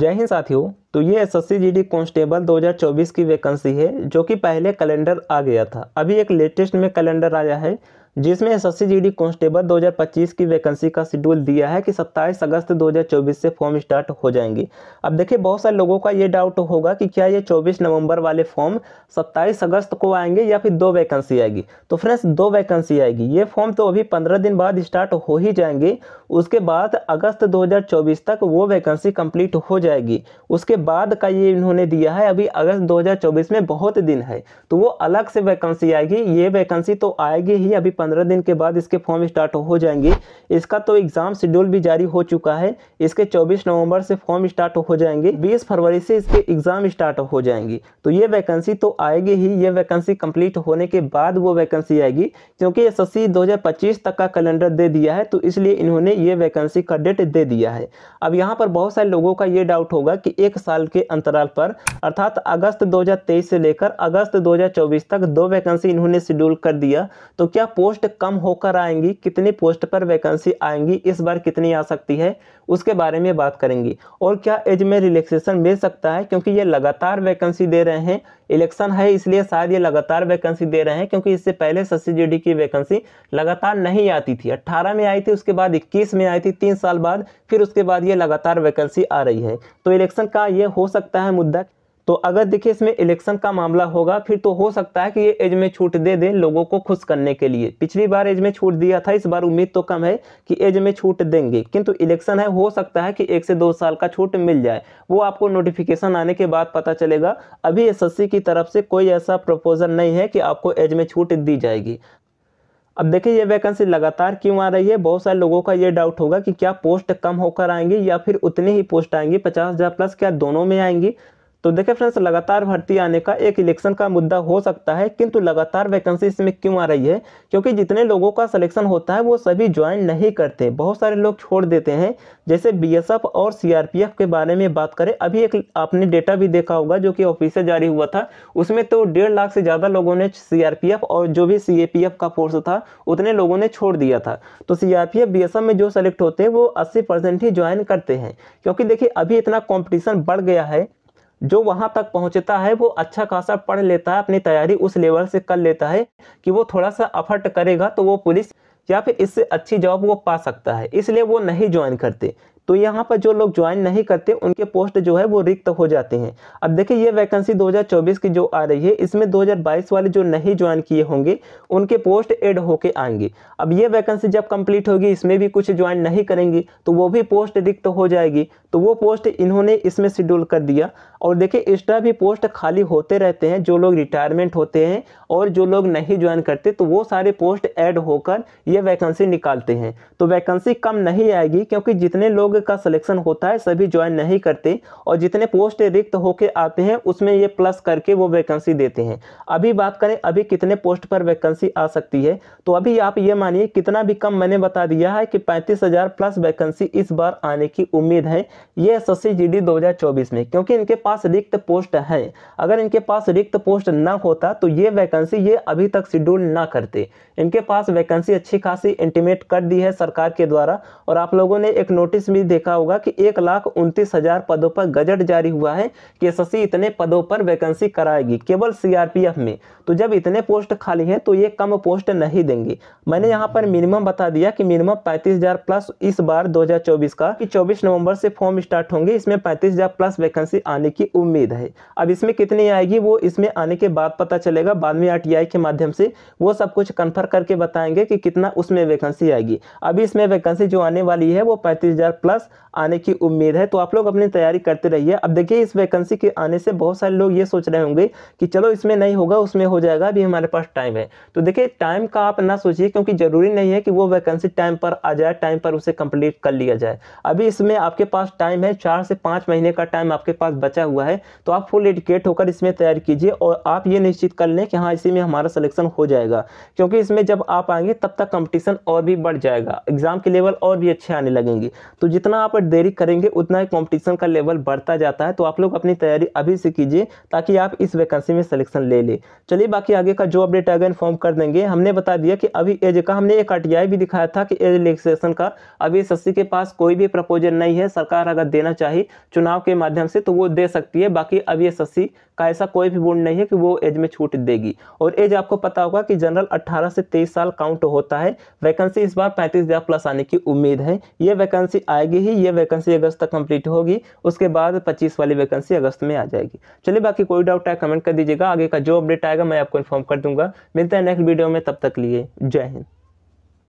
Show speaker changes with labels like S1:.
S1: जय हिंद साथियों तो ये एस एस सी कॉन्स्टेबल 2024 की वैकेंसी है जो कि पहले कैलेंडर आ गया था अभी एक लेटेस्ट में कैलेंडर आया है जिसमें एस एस कांस्टेबल 2025 की वैकेंसी का शेड्यूल दिया है कि 27 अगस्त 2024 से फॉर्म स्टार्ट हो जाएंगे अब देखिए बहुत सारे लोगों का ये डाउट होगा कि क्या ये 24 नवंबर वाले फॉर्म 27 अगस्त को आएंगे या फिर दो वैकेंसी आएगी तो फ्रेंड्स दो वैकेंसी आएगी ये फॉर्म तो अभी पंद्रह दिन बाद स्टार्ट हो ही जाएंगे उसके बाद अगस्त दो तक वो वैकेंसी कंप्लीट हो जाएगी उसके बाद का ये इन्होंने दिया है अभी अगस्त दो में बहुत दिन है तो वो अलग से वैकेंसी आएगी ये वैकेंसी तो आएगी ही अभी पंद्रह दिन के बाद इसके फॉर्म स्टार्ट हो जाएंगे इसका तो एग्ज़ाम शेड्यूल भी जारी हो चुका है इसके चौबीस नवंबर से फॉर्म स्टार्ट हो जाएंगे बीस फरवरी से इसके एग्ज़ाम स्टार्ट हो जाएंगे तो ये वैकेंसी तो आएगी ही ये वैकेंसी कंप्लीट होने के बाद वो वैकेंसी आएगी क्योंकि एस एस तक का कैलेंडर दे दिया है तो इसलिए इन्होंने ये वैकेंसी का डेट दे दिया है अब यहाँ पर बहुत सारे लोगों का ये डाउट होगा कि एक साल के अंतराल पर अर्थात अगस्त 2023 से लेकर अगस्त 2024 तक दो वैकेंसी इन्होंने शेड्यूल कर दिया तो क्या पोस्ट पोस्ट कम होकर आएंगी कितनी पोस्ट पर वैकेंसी आएंगी इस बार कितनी आ सकती है उसके बारे में बात करेंगी और क्या एज में रिलैक्सेशन मिल सकता है क्योंकि ये लगातार वैकेंसी दे रहे हैं इलेक्शन है इसलिए शायद ये लगातार वैकेंसी दे रहे हैं क्योंकि इससे पहले शशि जी की वैकेंसी लगातार नहीं आती थी अट्ठारह में आई थी उसके बाद इक्कीस में आई थी तीन साल बाद फिर उसके बाद ये लगातार वैकेंसी आ रही है तो इलेक्शन का ये हो सकता है मुद्दा तो अगर देखिए इसमें इलेक्शन का मामला होगा फिर तो हो सकता है कि ये एज में छूट दे दे लोगों को खुश करने के लिए पिछली बार एज में छूट दिया था इस बार उम्मीद तो कम है कि एज में छूट देंगे किंतु इलेक्शन है हो सकता है कि एक से दो साल का छूट मिल जाए वो आपको नोटिफिकेशन आने के बाद पता चलेगा अभी एस की तरफ से कोई ऐसा प्रपोजल नहीं है कि आपको एज में छूट दी जाएगी अब देखिए ये वैकेंसी लगातार क्यों आ रही है बहुत सारे लोगों का ये डाउट होगा कि क्या पोस्ट कम होकर आएंगी या फिर उतनी ही पोस्ट आएंगी पचास हज़ार प्लस क्या दोनों में आएंगी तो देखिए फ्रेंड्स लगातार भर्ती आने का एक इलेक्शन का मुद्दा हो सकता है किंतु लगातार वैकेंसी इसमें क्यों आ रही है क्योंकि जितने लोगों का सिलेक्शन होता है वो सभी ज्वाइन नहीं करते बहुत सारे लोग छोड़ देते हैं जैसे बीएसएफ और सीआरपीएफ के बारे में बात करें अभी एक आपने डेटा भी देखा होगा जो कि ऑफिस से जारी हुआ था उसमें तो डेढ़ लाख से ज़्यादा लोगों ने सी और जो भी सी का फोर्स था उतने लोगों ने छोड़ दिया था तो सी आर में जो सेलेक्ट होते हैं वो अस्सी ही ज्वाइन करते हैं क्योंकि देखिए अभी इतना कॉम्पिटिशन बढ़ गया है जो वहाँ तक पहुँचता है वो अच्छा खासा पढ़ लेता है अपनी तैयारी उस लेवल से कर लेता है कि वो थोड़ा सा अफर्ट करेगा तो वो पुलिस या फिर इससे अच्छी जॉब वो पा सकता है इसलिए वो नहीं ज्वाइन करते तो यहाँ पर जो लोग ज्वाइन नहीं करते उनके पोस्ट जो है वो रिक्त हो जाते हैं अब देखिए ये वैकेंसी 2024 की जो आ रही है इसमें 2022 वाले जो नहीं ज्वाइन किए होंगे उनके पोस्ट एड होके आएंगे अब ये वैकेंसी जब कंप्लीट होगी इसमें भी कुछ ज्वाइन नहीं करेंगे तो वो भी पोस्ट रिक्त हो जाएगी तो वो पोस्ट इन्होंने इसमें शेड्यूल कर दिया और देखिए एक्स्ट्रा भी पोस्ट खाली होते रहते हैं जो लोग रिटायरमेंट होते हैं और जो लोग नहीं ज्वाइन करते तो वो सारे पोस्ट ऐड होकर ये वैकेंसी निकालते हैं तो वैकेंसी कम नहीं आएगी क्योंकि जितने लोग लोग का सिलेक्शन होता है सभी ज्वाइन नहीं करते और जितने पोस्ट रिक्त होकर आते हैं उसमें ये प्लस करके वो वैकेंसी देते हैं अभी बात करें अभी कितने पोस्ट पर वैकेंसी आ सकती है तो अभी आप ये मानिए कितना भी कम मैंने बता दिया है कि पैंतीस प्लस वैकेंसी इस बार आने की उम्मीद है ये एस एस सी में क्योंकि इनके पास रिक्त पोस्ट हैं अगर इनके पास रिक्त पोस्ट ना होता तो ये वैकेंसी ये अभी तक शेड्यूल ना करते इनके पास वैकेंसी अच्छी खासी इंटीमेट कर दी है सरकार के द्वारा और आप लोगों ने एक नोटिस भी भी देखा होगा कि एक लाख उनतीस हजार पदों पर गजट जारी हुआ है कि एस इतने पदों पर वैकेंसी कराएगी केवल सीआरपीएफ में तो जब इतने पोस्ट खाली हैं तो ये कम पोस्ट नहीं देंगे मैंने यहाँ पर मिनिमम बता दिया कि मिनिमम पैंतीस हजार प्लस इस बार 2024 का कि चौबीस नवम्बर से फॉर्म स्टार्ट होंगे इसमें पैंतीस हजार प्लस वैकेंसी आने की उम्मीद है अब इसमें कितनी आएगी वो इसमें आने के बाद पता चलेगा बाद में आरटीआई के माध्यम से वो सब कुछ कन्फर्म करके बताएंगे कि कितना उसमें वैकेंसी आएगी अभी इसमें वैकेंसी जो आने वाली है वो पैंतीस प्लस प्लस आने की उम्मीद है तो आप लोग अपनी तैयारी करते रहिए अब देखिए इस वैकेंसी के आने से बहुत सारे लोग ये सोच रहे होंगे कि चलो इसमें नहीं होगा उसमें हो जाएगा अभी हमारे पास टाइम है तो देखिए टाइम का आप ना सोचिए क्योंकि ज़रूरी नहीं है कि वो वैकेंसी टाइम पर आ जाए टाइम पर उसे कंप्लीट कर लिया जाए अभी इसमें आपके पास टाइम है चार से पाँच महीने का टाइम आपके पास बचा हुआ है तो आप फुल एडिकेट होकर इसमें तैयारी कीजिए और आप ये निश्चित कर लें कि हाँ इसी में हमारा सलेक्शन हो जाएगा क्योंकि इसमें जब आप आएंगे तब तक कंपटीशन और भी बढ़ जाएगा एग्ज़ाम के लेवल और भी अच्छे आने लगेंगे तो जितने जितना आप देरी करेंगे उतना ही कॉम्पिटिशन का लेवल बढ़ता जाता है तो आप लोग अपनी तैयारी अभी से कीजिए ताकि आप इस वैकेंसी में सिलेक्शन ले लें चलिए बाकी आगे का जो अपडेट आएगा इन्फॉर्म कर देंगे हमने बता दिया कि अभी एज का हमने एक आर भी दिखाया था कि एज रिलेक्सेशन का अभी एस के पास कोई भी प्रपोजल नहीं है सरकार अगर देना चाहिए चुनाव के माध्यम से तो वो दे सकती है बाकी अभी एस का ऐसा कोई भी बोर्ड नहीं है कि वो एज में छूट देगी और एज आपको पता होगा कि जनरल 18 से 23 साल काउंट होता है वैकेंसी इस बार पैंतीस प्लस आने की उम्मीद है ये वैकेंसी आएगी लगी ही ये वैकेंसी अगस्त तक कंप्लीट होगी उसके बाद 25 वाली वैकेंसी अगस्त में आ जाएगी चलिए बाकी कोई डाउट है कमेंट कर दीजिएगा आगे का जो अपडेट आएगा मैं आपको इन्फॉर्म कर दूंगा मिलते हैं नेक्स्ट वीडियो में तब तक लिए जय हिंद